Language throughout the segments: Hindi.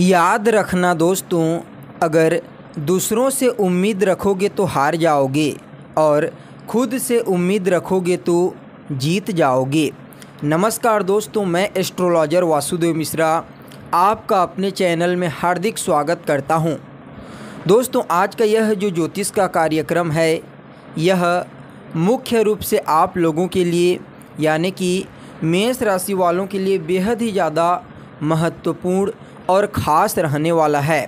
याद रखना दोस्तों अगर दूसरों से उम्मीद रखोगे तो हार जाओगे और खुद से उम्मीद रखोगे तो जीत जाओगे नमस्कार दोस्तों मैं एस्ट्रोलॉजर वासुदेव मिश्रा आपका अपने चैनल में हार्दिक स्वागत करता हूं। दोस्तों आज का यह जो ज्योतिष का कार्यक्रम है यह मुख्य रूप से आप लोगों के लिए यानी कि मेष राशि वालों के लिए बेहद ही ज़्यादा महत्वपूर्ण और ख़ास रहने वाला है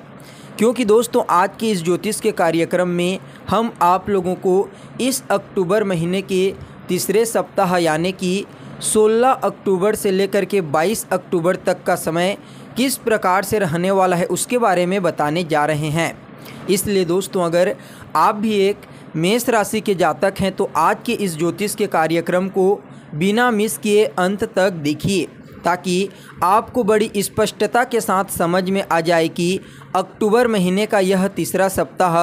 क्योंकि दोस्तों आज के इस ज्योतिष के कार्यक्रम में हम आप लोगों को इस अक्टूबर महीने के तीसरे सप्ताह यानी कि 16 अक्टूबर से लेकर के 22 अक्टूबर तक का समय किस प्रकार से रहने वाला है उसके बारे में बताने जा रहे हैं इसलिए दोस्तों अगर आप भी एक मेष राशि के जातक हैं तो आज के इस ज्योतिष के कार्यक्रम को बिना मिस किए अंत तक देखिए ताकि आपको बड़ी स्पष्टता के साथ समझ में आ जाए कि अक्टूबर महीने का यह तीसरा सप्ताह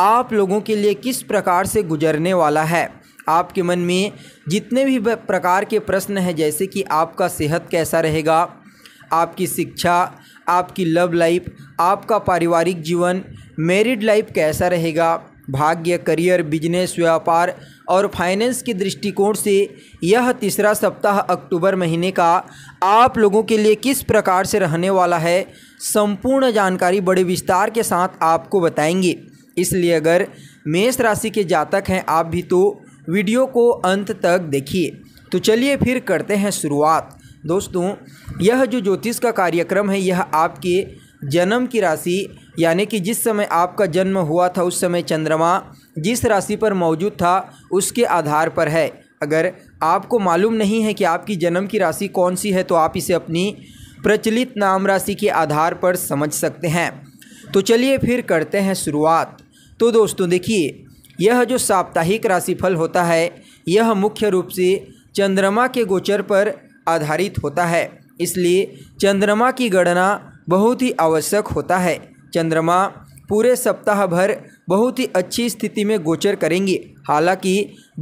आप लोगों के लिए किस प्रकार से गुजरने वाला है आपके मन में जितने भी प्रकार के प्रश्न हैं जैसे कि आपका सेहत कैसा रहेगा आपकी शिक्षा आपकी लव लाइफ आपका पारिवारिक जीवन मैरिड लाइफ कैसा रहेगा भाग्य करियर बिजनेस व्यापार और फाइनेंस के दृष्टिकोण से यह तीसरा सप्ताह अक्टूबर महीने का आप लोगों के लिए किस प्रकार से रहने वाला है संपूर्ण जानकारी बड़े विस्तार के साथ आपको बताएंगे इसलिए अगर मेष राशि के जातक हैं आप भी तो वीडियो को अंत तक देखिए तो चलिए फिर करते हैं शुरुआत दोस्तों यह जो ज्योतिष का कार्यक्रम है यह आपके जन्म की राशि यानी कि जिस समय आपका जन्म हुआ था उस समय चंद्रमा जिस राशि पर मौजूद था उसके आधार पर है अगर आपको मालूम नहीं है कि आपकी जन्म की राशि कौन सी है तो आप इसे अपनी प्रचलित नाम राशि के आधार पर समझ सकते हैं तो चलिए फिर करते हैं शुरुआत तो दोस्तों देखिए यह जो साप्ताहिक राशिफल होता है यह मुख्य रूप से चंद्रमा के गोचर पर आधारित होता है इसलिए चंद्रमा की गणना बहुत ही आवश्यक होता है चंद्रमा पूरे सप्ताह भर बहुत ही अच्छी स्थिति में गोचर करेंगे हालांकि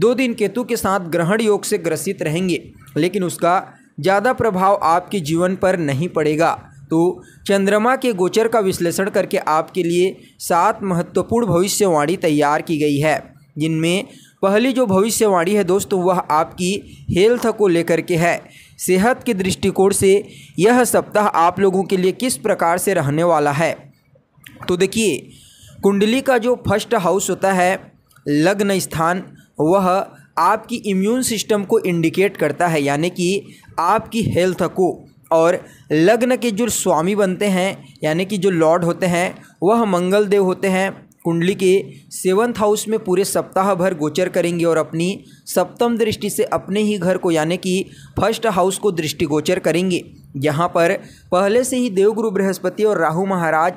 दो दिन केतु के साथ ग्रहण योग से ग्रसित रहेंगे लेकिन उसका ज़्यादा प्रभाव आपके जीवन पर नहीं पड़ेगा तो चंद्रमा के गोचर का विश्लेषण करके आपके लिए सात महत्वपूर्ण भविष्यवाणी तैयार की गई है जिनमें पहली जो भविष्यवाणी है दोस्तों वह आपकी हेल्थ को लेकर के है सेहत के दृष्टिकोण से यह सप्ताह आप लोगों के लिए किस प्रकार से रहने वाला है तो देखिए कुंडली का जो फर्स्ट हाउस होता है लग्न स्थान वह आपकी इम्यून सिस्टम को इंडिकेट करता है यानी कि आपकी हेल्थ को और लग्न के जो स्वामी बनते हैं यानी कि जो लॉर्ड होते हैं वह मंगल देव होते हैं कुंडली के सेवन्थ हाउस में पूरे सप्ताह भर गोचर करेंगे और अपनी सप्तम दृष्टि से अपने ही घर को यानी कि फर्स्ट हाउस को दृष्टिगोचर करेंगे यहाँ पर पहले से ही देवगुरु बृहस्पति और राहु महाराज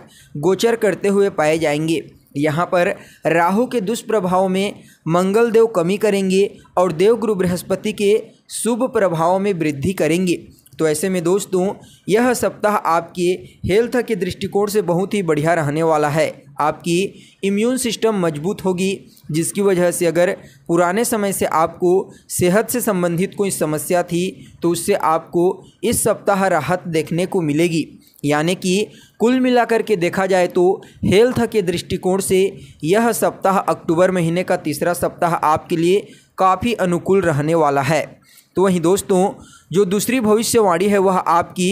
गोचर करते हुए पाए जाएंगे यहाँ पर राहु के दुष्प्रभाव में मंगल देव कमी करेंगे और देवगुरु बृहस्पति के शुभ प्रभाव में वृद्धि करेंगे तो ऐसे में दोस्तों यह सप्ताह आपके हेल्थ के दृष्टिकोण से बहुत ही बढ़िया रहने वाला है आपकी इम्यून सिस्टम मजबूत होगी जिसकी वजह से अगर पुराने समय से आपको सेहत से संबंधित कोई समस्या थी तो उससे आपको इस सप्ताह राहत देखने को मिलेगी यानी कि कुल मिलाकर के देखा जाए तो हेल्थ के दृष्टिकोण से यह सप्ताह अक्टूबर महीने का तीसरा सप्ताह आपके लिए काफ़ी अनुकूल रहने वाला है तो वहीं दोस्तों जो दूसरी भविष्यवाणी है वह आपकी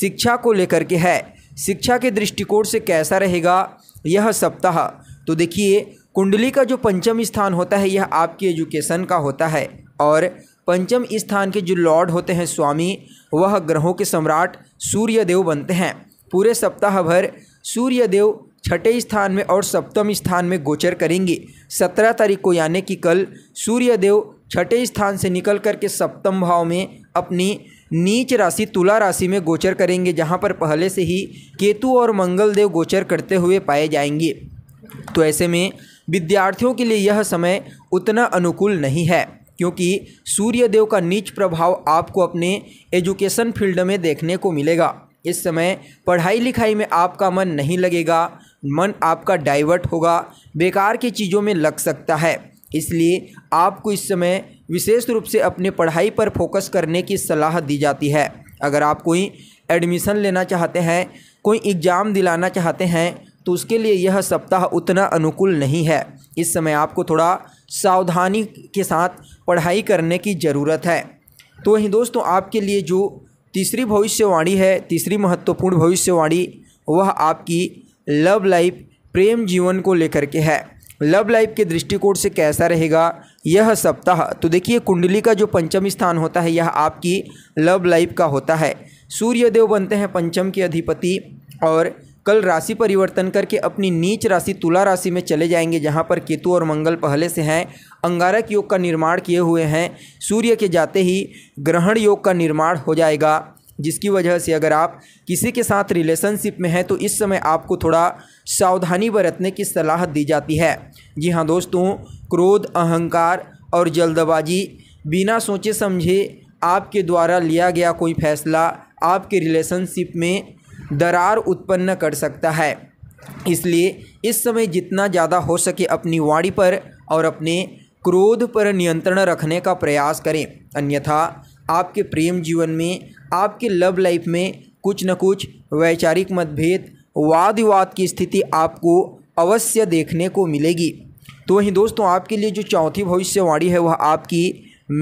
शिक्षा को लेकर के है शिक्षा के दृष्टिकोण से कैसा रहेगा यह सप्ताह तो देखिए कुंडली का जो पंचम स्थान होता है यह आपकी एजुकेशन का होता है और पंचम स्थान के जो लॉर्ड होते हैं स्वामी वह ग्रहों के सम्राट सूर्यदेव बनते हैं पूरे सप्ताह भर सूर्यदेव छठे स्थान में और सप्तम स्थान में गोचर करेंगे सत्रह तारीख को यानी कि कल सूर्यदेव छठे स्थान से निकल करके सप्तम भाव में अपनी नीच राशि तुला राशि में गोचर करेंगे जहाँ पर पहले से ही केतु और मंगलदेव गोचर करते हुए पाए जाएंगे तो ऐसे में विद्यार्थियों के लिए यह समय उतना अनुकूल नहीं है क्योंकि सूर्यदेव का नीच प्रभाव आपको अपने एजुकेशन फील्ड में देखने को मिलेगा इस समय पढ़ाई लिखाई में आपका मन नहीं लगेगा मन आपका डाइवर्ट होगा बेकार की चीज़ों में लग सकता है इसलिए आपको इस समय विशेष रूप से अपने पढ़ाई पर फोकस करने की सलाह दी जाती है अगर आप कोई एडमिशन लेना चाहते हैं कोई एग्ज़ाम दिलाना चाहते हैं तो उसके लिए यह सप्ताह उतना अनुकूल नहीं है इस समय आपको थोड़ा सावधानी के साथ पढ़ाई करने की ज़रूरत है तो वहीं दोस्तों आपके लिए जो तीसरी भविष्यवाणी है तीसरी महत्वपूर्ण भविष्यवाणी वह आपकी लव लाइफ प्रेम जीवन को लेकर के है लव लाइफ के दृष्टिकोण से कैसा रहेगा यह सप्ताह तो देखिए कुंडली का जो पंचम स्थान होता है यह आपकी लव लाइफ का होता है सूर्यदेव बनते हैं पंचम के अधिपति और कल राशि परिवर्तन करके अपनी नीच राशि तुला राशि में चले जाएंगे जहाँ पर केतु और मंगल पहले से हैं अंगारक योग का निर्माण किए हुए हैं सूर्य के जाते ही ग्रहण योग का निर्माण हो जाएगा जिसकी वजह से अगर आप किसी के साथ रिलेशनशिप में हैं तो इस समय आपको थोड़ा सावधानी बरतने की सलाह दी जाती है जी हाँ दोस्तों क्रोध अहंकार और जल्दबाजी बिना सोचे समझे आपके द्वारा लिया गया कोई फैसला आपके रिलेशनशिप में दरार उत्पन्न कर सकता है इसलिए इस समय जितना ज़्यादा हो सके अपनी वाणी पर और अपने क्रोध पर नियंत्रण रखने का प्रयास करें अन्यथा आपके प्रेम जीवन में आपके लव लाइफ में कुछ न कुछ वैचारिक मतभेद वाद विवाद की स्थिति आपको अवश्य देखने को मिलेगी तो वहीं दोस्तों आपके लिए जो चौथी भविष्यवाणी है वह आपकी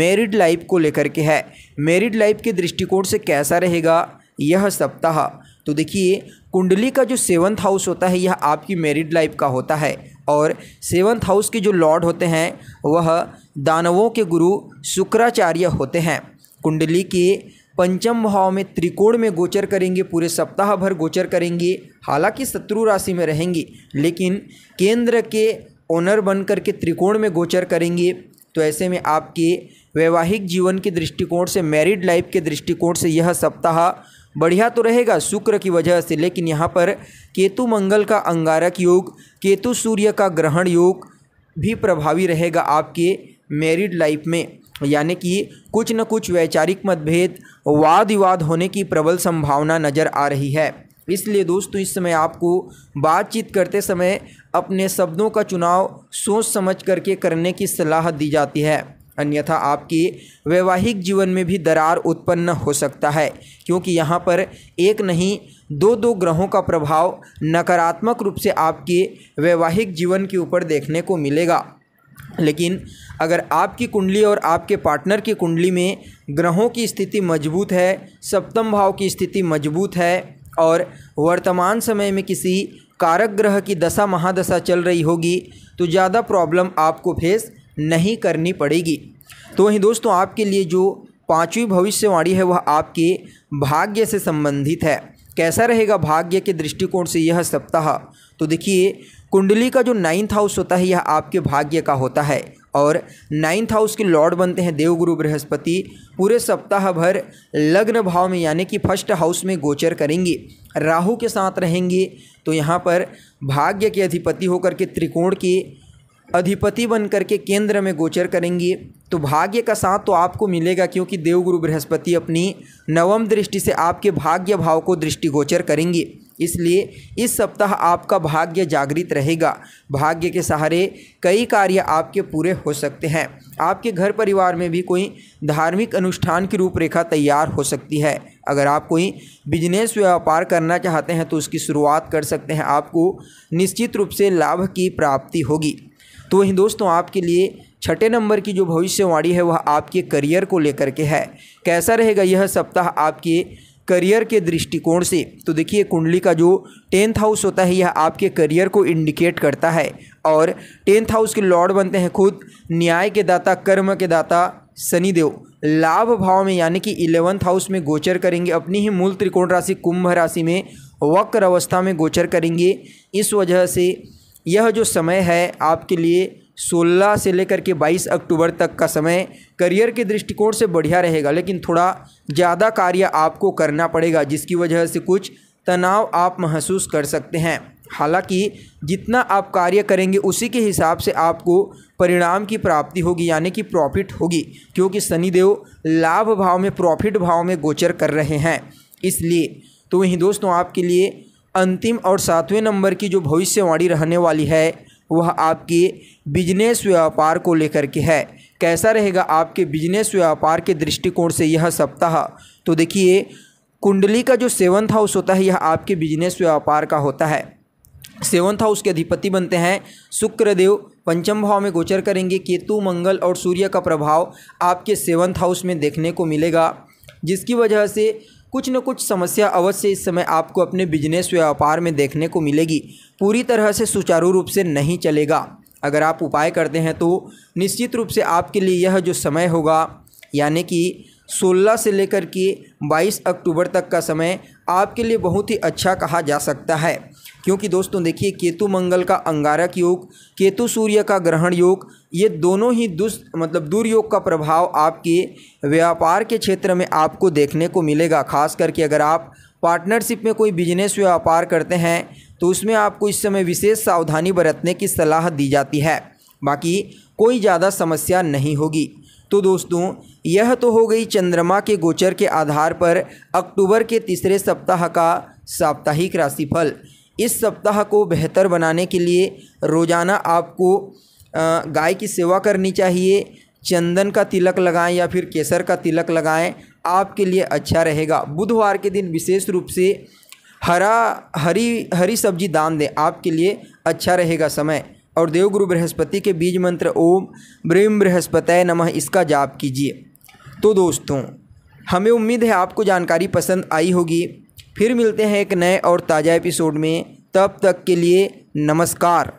मैरिड लाइफ को लेकर के है मैरिड लाइफ के दृष्टिकोण से कैसा रहेगा यह सप्ताह तो देखिए कुंडली का जो सेवन्थ हाउस होता है यह आपकी मैरिड लाइफ का होता है और सेवन्थ हाउस के जो लॉर्ड होते हैं वह दानवों के गुरु शुक्राचार्य होते हैं कुंडली के पंचम भाव में त्रिकोण में गोचर करेंगे पूरे सप्ताह भर गोचर करेंगे हालांकि शत्रु राशि में रहेंगे लेकिन केंद्र के ओनर बनकर के त्रिकोण में गोचर करेंगे तो ऐसे में आपके वैवाहिक जीवन के दृष्टिकोण से मैरिड लाइफ के दृष्टिकोण से यह सप्ताह बढ़िया तो रहेगा शुक्र की वजह से लेकिन यहाँ पर केतु मंगल का अंगारक योग केतु सूर्य का ग्रहण योग भी प्रभावी रहेगा आपके मैरिड लाइफ में यानी कि कुछ न कुछ वैचारिक मतभेद वाद विवाद होने की प्रबल संभावना नज़र आ रही है इसलिए दोस्तों इस समय आपको बातचीत करते समय अपने शब्दों का चुनाव सोच समझ करके करने की सलाह दी जाती है अन्यथा आपकी वैवाहिक जीवन में भी दरार उत्पन्न हो सकता है क्योंकि यहाँ पर एक नहीं दो दो ग्रहों का प्रभाव नकारात्मक रूप से आपके वैवाहिक जीवन के ऊपर देखने को मिलेगा लेकिन अगर आपकी कुंडली और आपके पार्टनर की कुंडली में ग्रहों की स्थिति मजबूत है सप्तम भाव की स्थिति मजबूत है और वर्तमान समय में किसी कारक ग्रह की दशा महादशा चल रही होगी तो ज़्यादा प्रॉब्लम आपको फेस नहीं करनी पड़ेगी तो वहीं दोस्तों आपके लिए जो पाँचवीं भविष्यवाणी है वह आपके भाग्य से संबंधित है कैसा रहेगा भाग्य के दृष्टिकोण से यह सप्ताह तो देखिए कुंडली का जो नाइन्थ हाउस होता है यह आपके भाग्य का होता है और नाइन्थ हाउस के लॉर्ड बनते हैं देवगुरु बृहस्पति पूरे सप्ताह भर लग्न भाव में यानी कि फर्स्ट हाउस में गोचर करेंगे राहु के साथ रहेंगे तो यहाँ पर भाग्य के अधिपति होकर के त्रिकोण के अधिपति बन करके केंद्र में गोचर करेंगी तो भाग्य का साथ तो आपको मिलेगा क्योंकि देवगुरु बृहस्पति अपनी नवम दृष्टि से आपके भाग्य भाव को दृष्टिगोचर करेंगी इसलिए इस सप्ताह आपका भाग्य जागृत रहेगा भाग्य के सहारे कई कार्य आपके पूरे हो सकते हैं आपके घर परिवार में भी कोई धार्मिक अनुष्ठान की रूपरेखा तैयार हो सकती है अगर आप कोई बिजनेस व्यापार करना चाहते हैं तो उसकी शुरुआत कर सकते हैं आपको निश्चित रूप से लाभ की प्राप्ति होगी तो वहीं दोस्तों आपके लिए छठे नंबर की जो भविष्यवाणी है वह आपके करियर को लेकर के है कैसा रहेगा यह सप्ताह आपके करियर के दृष्टिकोण से तो देखिए कुंडली का जो टेंथ हाउस होता है यह आपके करियर को इंडिकेट करता है और टेंथ हाउस के लॉर्ड बनते हैं खुद न्याय के दाता कर्म के दाता शनिदेव लाभ भाव में यानी कि इलेवंथ हाउस में गोचर करेंगे अपनी ही मूल त्रिकोण राशि कुंभ राशि में वक्र अवस्था में गोचर करेंगे इस वजह से यह जो समय है आपके लिए 16 से लेकर के 22 अक्टूबर तक का समय करियर के दृष्टिकोण से बढ़िया रहेगा लेकिन थोड़ा ज़्यादा कार्य आपको करना पड़ेगा जिसकी वजह से कुछ तनाव आप महसूस कर सकते हैं हालांकि जितना आप कार्य करेंगे उसी के हिसाब से आपको परिणाम की प्राप्ति होगी यानी कि प्रॉफिट होगी क्योंकि शनिदेव लाभ भाव में प्रॉफिट भाव में गोचर कर रहे हैं इसलिए तो वहीं दोस्तों आपके लिए अंतिम और सातवें नंबर की जो भविष्यवाणी रहने वाली है वह आपकी बिजनेस व्यापार को लेकर के है कैसा रहेगा आपके बिजनेस व्यापार के दृष्टिकोण से यह सप्ताह तो देखिए कुंडली का जो सेवन्थ हाउस होता है यह आपके बिजनेस व्यापार का होता है सेवन्थ हाउस के अधिपति बनते हैं शुक्रदेव पंचम भाव में गोचर करेंगे केतु मंगल और सूर्य का प्रभाव आपके सेवन्थ हाउस में देखने को मिलेगा जिसकी वजह से कुछ न कुछ समस्या अवश्य इस समय आपको अपने बिजनेस व्यापार में देखने को मिलेगी पूरी तरह से सुचारू रूप से नहीं चलेगा अगर आप उपाय करते हैं तो निश्चित रूप से आपके लिए यह जो समय होगा यानी कि 16 से लेकर के 22 अक्टूबर तक का समय आपके लिए बहुत ही अच्छा कहा जा सकता है क्योंकि दोस्तों देखिए केतु मंगल का अंगारक योग केतु सूर्य का ग्रहण योग ये दोनों ही दुष्ट मतलब दुर्योग का प्रभाव आपके व्यापार के क्षेत्र में आपको देखने को मिलेगा खास करके अगर आप पार्टनरशिप में कोई बिजनेस व्यापार करते हैं तो उसमें आपको इस समय विशेष सावधानी बरतने की सलाह दी जाती है बाकी कोई ज़्यादा समस्या नहीं होगी तो दोस्तों यह तो हो गई चंद्रमा के गोचर के आधार पर अक्टूबर के तीसरे सप्ताह का साप्ताहिक राशिफल इस सप्ताह को बेहतर बनाने के लिए रोज़ाना आपको गाय की सेवा करनी चाहिए चंदन का तिलक लगाएं या फिर केसर का तिलक लगाएं आपके लिए अच्छा रहेगा बुधवार के दिन विशेष रूप से हरा हरी हरी सब्जी दान दें आपके लिए अच्छा रहेगा समय और देवगुरु बृहस्पति के बीज मंत्र ओम ब्रीम बृहस्पतय नमः इसका जाप कीजिए तो दोस्तों हमें उम्मीद है आपको जानकारी पसंद आई होगी फिर मिलते हैं एक नए और ताज़ा एपिसोड में तब तक के लिए नमस्कार